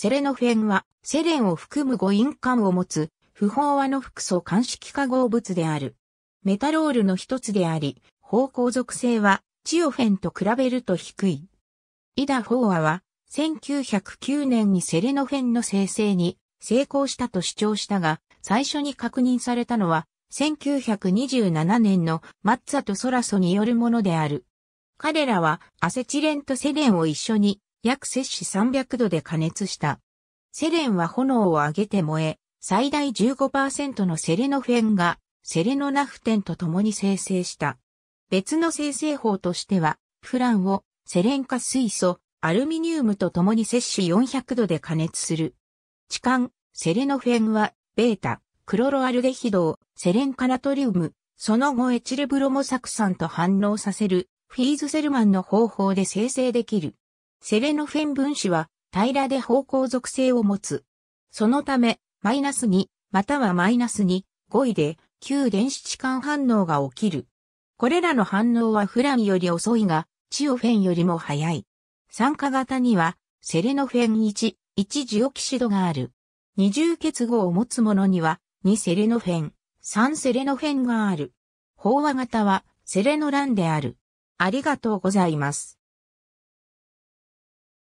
セレノフェンは、セレンを含む五印鑑を持つ、不飽和の複素鑑識化合物である。メタロールの一つであり、方向属性は、チオフェンと比べると低い。イダ・フォーアは、1909年にセレノフェンの生成に成功したと主張したが、最初に確認されたのは、1927年のマッツァとソラソによるものである。彼らはアセチレンとセレンを一緒に約摂氏300度で加熱した。セレンは炎を上げて燃え、最大15%のセレノフェンがセレノナフテンと共に生成した。別の生成法としては、フランをセレン化水素、アルミニウムと共に摂氏400度で加熱する。痴漢、セレノフェンは、ベータ、クロロアルデヒドをセレン化ナトリウム、その後エチルブロモ酢酸と反応させる、フィーズセルマンの方法で生成できる。セレノフェン分子は平らで方向属性を持つ。そのため、マイナス2、またはマイナス2、5位で、旧電子置換反応が起きる。これらの反応はフランより遅いが、チオフェンよりも早い。酸化型には、セレノフェン1、1ジオキシドがある。二重結合を持つものには、2セレノフェン、3セレノフェンがある。飽和型は、セレノランである。ありがとうございます。